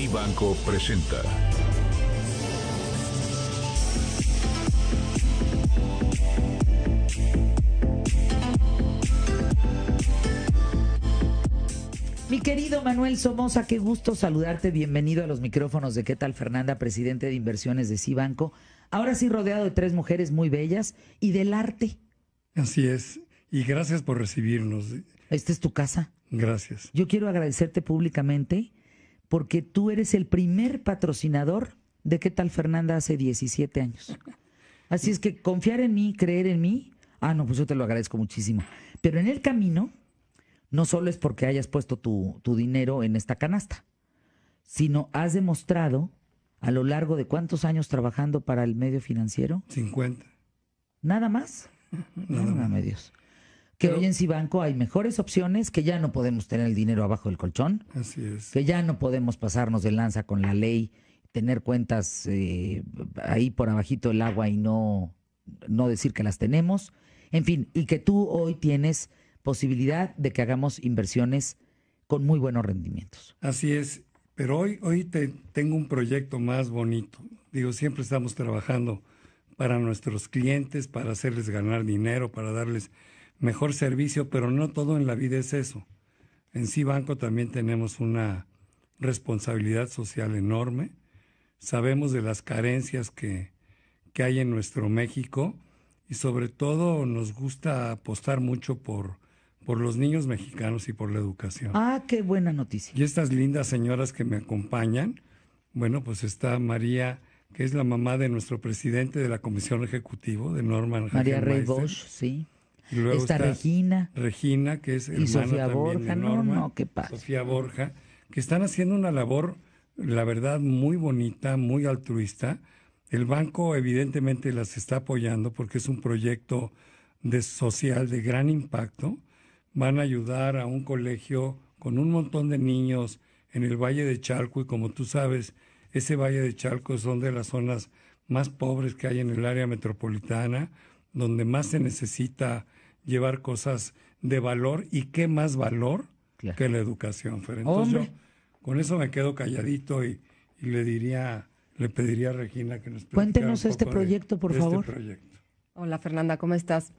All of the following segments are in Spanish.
Cibanco presenta. Mi querido Manuel Somoza, qué gusto saludarte. Bienvenido a los micrófonos de ¿Qué tal Fernanda, presidente de inversiones de Cibanco? Ahora sí rodeado de tres mujeres muy bellas y del arte. Así es. Y gracias por recibirnos. ¿Esta es tu casa? Gracias. Yo quiero agradecerte públicamente porque tú eres el primer patrocinador de qué tal Fernanda hace 17 años. Así es que confiar en mí, creer en mí, ah, no, pues yo te lo agradezco muchísimo. Pero en el camino, no solo es porque hayas puesto tu, dinero en esta canasta, sino has demostrado a lo largo de cuántos años trabajando para el medio financiero? 50. ¿Nada más? Nada, más que hoy en Cibanco hay mejores opciones, que ya no podemos tener el dinero abajo del colchón. Así es. Que ya no podemos pasarnos de lanza con la ley, tener cuentas eh, ahí por abajito del agua y no, no decir que las tenemos. En fin, y que tú hoy tienes posibilidad de que hagamos inversiones con muy buenos rendimientos. Así es. Pero hoy, hoy te, tengo un proyecto más bonito. Digo, siempre estamos trabajando para nuestros clientes, para hacerles ganar dinero, para darles mejor servicio, pero no todo en la vida es eso. En sí, Banco también tenemos una responsabilidad social enorme. Sabemos de las carencias que, hay en nuestro México y sobre todo nos gusta apostar mucho por, por los niños mexicanos y por la educación. Ah, qué buena noticia. Y estas lindas señoras que me acompañan, bueno, pues está María, que es la mamá de nuestro presidente de la Comisión Ejecutivo, de Norman María Rey Bosch, sí esta está, Regina. Regina, que es hermana Sofía Borja, no, no, qué pasa. Sofía Borja, que están haciendo una labor, la verdad, muy bonita, muy altruista. El banco evidentemente las está apoyando porque es un proyecto de social de gran impacto. Van a ayudar a un colegio con un montón de niños en el Valle de Chalco y como tú sabes, ese Valle de Chalco una de las zonas más pobres que hay en el área metropolitana donde más se necesita llevar cosas de valor y qué más valor que la educación, Entonces con eso me quedo calladito y, le diría, le pediría a Regina que nos Cuéntenos este proyecto, por este favor. proyecto. Hola Fernanda, ¿cómo estás?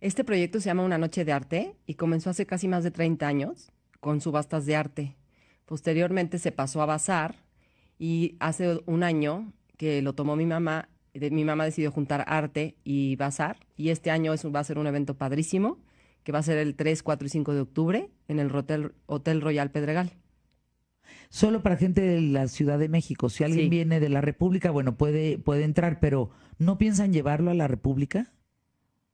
Este proyecto se llama Una Noche de Arte y comenzó hace casi más de 30 años con subastas de arte. Posteriormente se pasó a bazar y hace un año que lo tomó mi mamá mi mamá decidió juntar arte y bazar y este año va a ser un evento padrísimo que va a ser el 3, 4 y 5 de octubre en el Hotel, Royal Pedregal. Solo para gente de la Ciudad de México. Si alguien viene de la República, bueno, puede, puede entrar, pero ¿no piensan llevarlo a la República?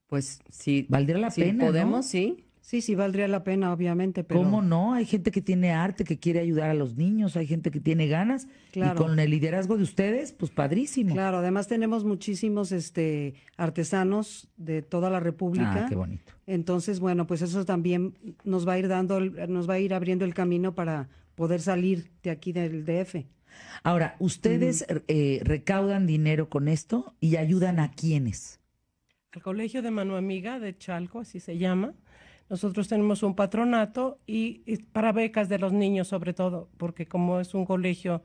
Pues sí. ¿Valdría la Podemos, sí. Sí, sí, valdría la pena, obviamente. Pero... ¿Cómo no? Hay gente que tiene arte, que quiere ayudar a los niños, hay gente que tiene ganas. Y con el liderazgo de ustedes, pues padrísimo. Claro, además tenemos muchísimos este, artesanos de toda la República. Ah, qué bonito. Entonces, bueno, pues eso también nos va a ir dando, nos va a ir abriendo el camino para poder salir de aquí del DF. Ahora, ¿ustedes eh, recaudan dinero con esto y ayudan a quiénes? Al Colegio de Mano de Chalco, así se llama. Nosotros tenemos un patronato y, para becas de los niños sobre todo, porque como es un colegio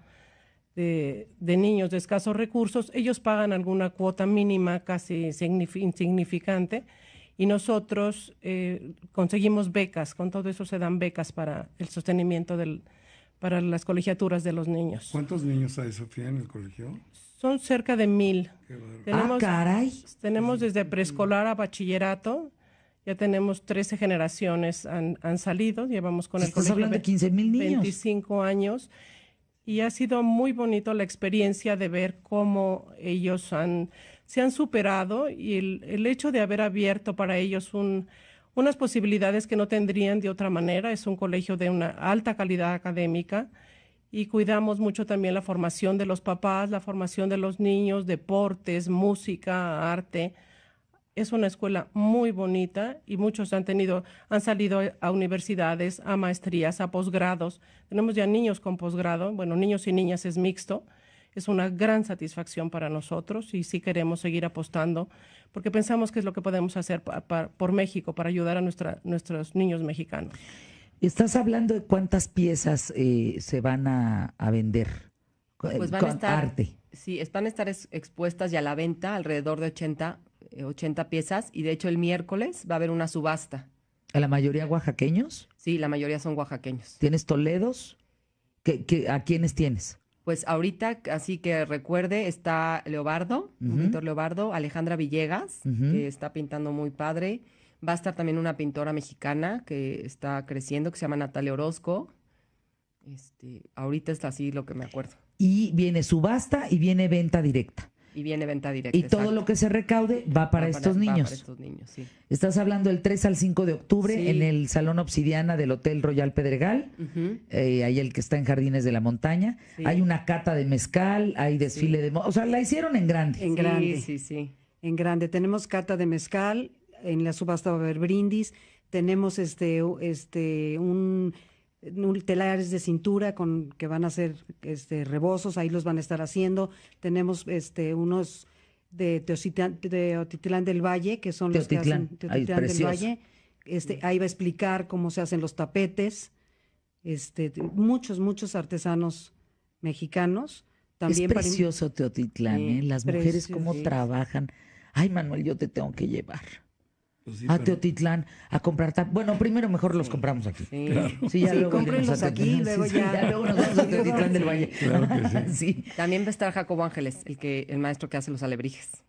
de, niños de escasos recursos, ellos pagan alguna cuota mínima casi insignificante y nosotros eh, conseguimos becas, con todo eso se dan becas para el sostenimiento del, para las colegiaturas de los niños. ¿Cuántos niños hay, Sofía, en el colegio? Son cerca de mil. Ah, caray. Tenemos desde preescolar a bachillerato ya tenemos 13 generaciones han, han salido, llevamos con el colegio de niños. 25 años y ha sido muy bonito la experiencia de ver cómo ellos han, se han superado y el, el hecho de haber abierto para ellos un, unas posibilidades que no tendrían de otra manera. Es un colegio de una alta calidad académica y cuidamos mucho también la formación de los papás, la formación de los niños, deportes, música, arte. Es una escuela muy bonita y muchos han tenido, han salido a universidades, a maestrías, a posgrados. Tenemos ya niños con posgrado, bueno, niños y niñas es mixto. Es una gran satisfacción para nosotros y sí queremos seguir apostando porque pensamos que es lo que podemos hacer por México para ayudar a nuestros niños mexicanos. Estás hablando de cuántas piezas eh, se van a, vender pues van a estar, arte. Sí, van a estar expuestas ya a la venta alrededor de 80 80 eh, piezas y de hecho el miércoles va a haber una subasta. ¿A la mayoría oaxaqueños? Sí, la mayoría son oaxaqueños. ¿Tienes Toledos? a quiénes tienes? Pues ahorita, así que recuerde, está Leobardo, pintor Leobardo, Alejandra Villegas, que está pintando muy padre. Va a estar también una pintora mexicana que está creciendo, que se llama Natalia Orozco. Este, ahorita está así lo que me acuerdo. Y viene subasta y viene venta directa. Y viene venta directa. Y todo lo que se recaude va para, estos, niños. estos niños. Estás hablando del 3 al 5 de octubre en el Salón Obsidiana del Hotel Royal Pedregal, eh, ahí el que está en Jardines de la Montaña. Hay una cata de mezcal, hay desfile de... O sea, la hicieron en grande. En grande, sí, sí. En grande. Tenemos cata de mezcal, en la subasta va a haber brindis, tenemos este, este, un telares de cintura con que van a hacer este rebozos, ahí los van a estar haciendo. Tenemos este unos de Teotitlán, del Valle, que son los que hacen Teotitlán del Valle. Este, ahí va a explicar cómo se hacen los tapetes. Este, muchos, muchos artesanos mexicanos. También es precioso Teotitlán, ¿eh? las mujeres cómo trabajan. Ay, Manuel, yo te tengo que llevar. Pues a Teotitlán a comprar tap... Bueno, primero mejor los compramos aquí. Sí, ya aquí, luego ya. luego nos vamos a Teotitlán del Valle. También va a estar Jacobo Ángeles, el que el maestro que hace los alebrijes.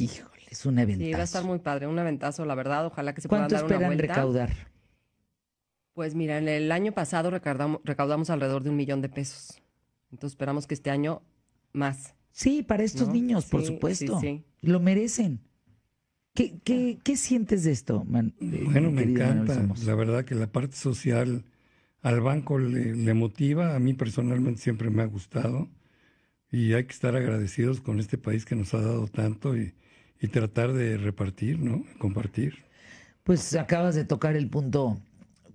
Híjole, es un aventazo. Sí, va a estar muy padre, un aventazo, la verdad. Ojalá que se pueda dar una vuelta. recaudar? Pues mira, en el año pasado recaudamos, alrededor de un millón de pesos. Entonces esperamos que este año más. Sí, para estos niños, por supuesto. Lo merecen. ¿Qué, sientes de esto, man, eh, Bueno, me encanta. La verdad que la parte social al banco le, motiva, a mí personalmente siempre me ha gustado y hay que estar agradecidos con este país que nos ha dado tanto y, tratar de repartir, ¿no? Compartir. Pues acabas de tocar el punto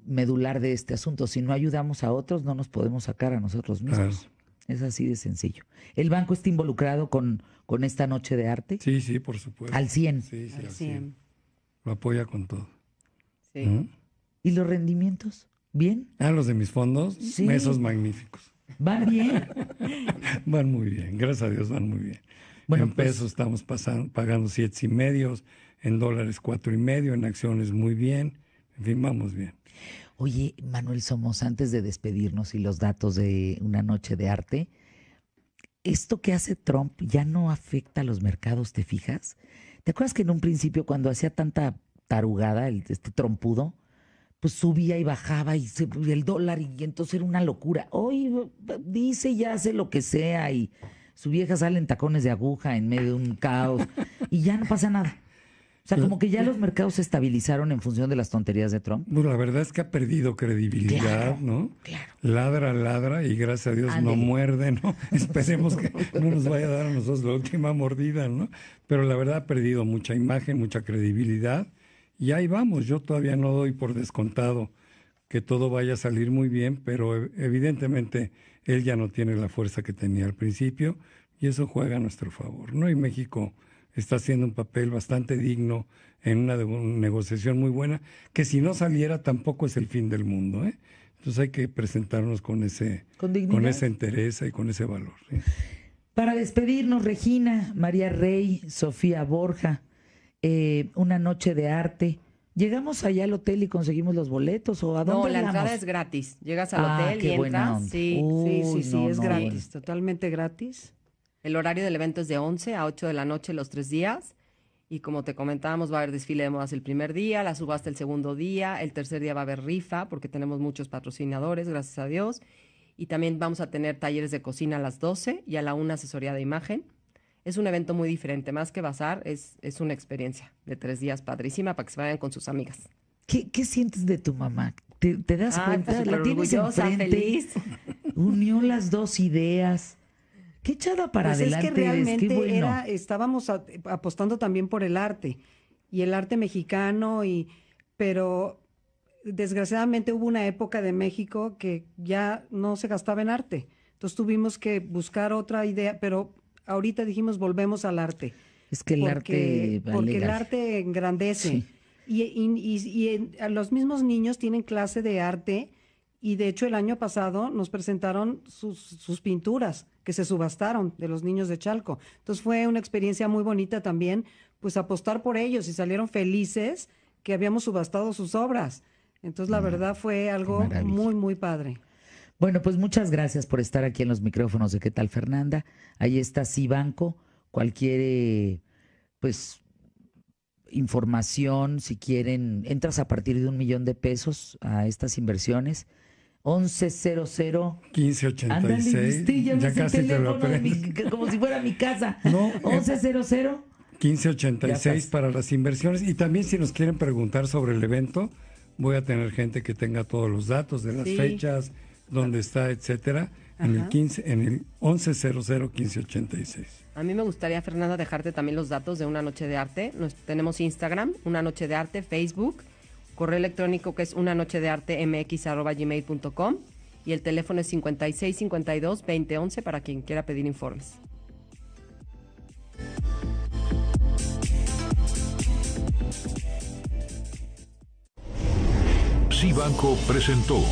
medular de este asunto. Si no ayudamos a otros, no nos podemos sacar a nosotros mismos. Es así de sencillo. ¿El banco está involucrado con, con esta noche de arte? Sí, sí, por supuesto. Al 100. Sí, sí, al 100. Lo apoya con todo. Sí. ¿Mm? ¿Y los rendimientos? ¿Bien? Ah, los de mis fondos, sí. Mesos magníficos. ¿Van bien? van muy bien, gracias a Dios van muy bien. en pues pesos estamos pagando siete y medios, en dólares cuatro y medio, en acciones muy bien. En fin, vamos bien. Oye, Manuel Somos, antes de despedirnos y los datos de una noche de arte, esto que hace Trump ya no afecta a los mercados, ¿te fijas? ¿Te acuerdas que en un principio cuando hacía tanta tarugada, el, este trompudo, pues subía y bajaba y, se, el dólar y, entonces era una locura. Hoy dice y hace lo que sea y su vieja sale en tacones de aguja en medio de un caos y ya no pasa nada. O sea, como que ya los mercados se estabilizaron en función de las tonterías de Trump. la verdad es que ha perdido credibilidad, ¿no? Claro. Ladra, ladra y gracias a Dios no muerde, ¿no? Esperemos que no nos vaya a dar a nosotros la última mordida, ¿no? Pero la verdad ha perdido mucha imagen, mucha credibilidad y ahí vamos. Yo todavía no doy por descontado que todo vaya a salir muy bien, pero evidentemente él ya no tiene la fuerza que tenía al principio y eso juega a nuestro favor, ¿no? Y México está haciendo un papel bastante digno en una, negociación muy buena, que si no saliera tampoco es el fin del mundo. ¿eh? Entonces hay que presentarnos con ese, con, entereza y con ese valor. Para despedirnos, Regina, María Rey, Sofía Borja, eh, una noche de arte. ¿Llegamos allá al hotel y conseguimos los boletos o a dónde No, la entrada es gratis. Llegas al ah, hotel y entras. Sí, sí, sí, es gratis, totalmente gratis. El horario del evento es de 11 a 8 de la noche los tres días. Y como te comentábamos, va a haber desfile de modas el primer día, la subasta el segundo día, el tercer día va a haber rifa, porque tenemos muchos patrocinadores, gracias a Dios. Y también vamos a tener talleres de cocina a las 12 y a la 1 asesoría de imagen. Es un evento muy diferente, más que bazar, es, es una experiencia de tres días padrísima para que se vayan con sus amigas. ¿Qué, sientes de tu mamá? ¿Te, das ah, cuenta? ¿La tienes enfrente? Feliz. Unió las dos ideas Qué echada para adelante. Pues es que realmente estábamos apostando también por el arte y el arte mexicano y, pero desgraciadamente hubo una época de México que ya no se gastaba en arte. Entonces tuvimos que buscar otra idea, pero ahorita dijimos volvemos al arte. Es que el porque, arte. porque el arte engrandece. Y, y, los mismos niños tienen clase de arte y de hecho el año pasado nos presentaron sus, sus, pinturas que se subastaron de los niños de Chalco. Entonces fue una experiencia muy bonita también, pues apostar por ellos y salieron felices que habíamos subastado sus obras. Entonces la verdad fue algo muy, muy padre. Bueno, pues muchas gracias por estar aquí en los micrófonos de ¿Qué tal Fernanda? Ahí está Cibanco, cualquier eh, pues información, si quieren, entras a partir de un millón de pesos a estas inversiones 1100 1586. como si fuera mi casa. 1100 1586 eh, para las inversiones y también si nos quieren preguntar sobre el evento, voy a tener gente que tenga todos los datos de las fechas, dónde está, etcétera. en el 15 en el A mí me gustaría Fernanda dejarte también los datos de Una Noche de Arte. tenemos Instagram, Una Noche de Arte, Facebook correo electrónico que es una noche de arte mx gmail.com y el teléfono es 5652 2011 para quien quiera pedir informes. Banco presentó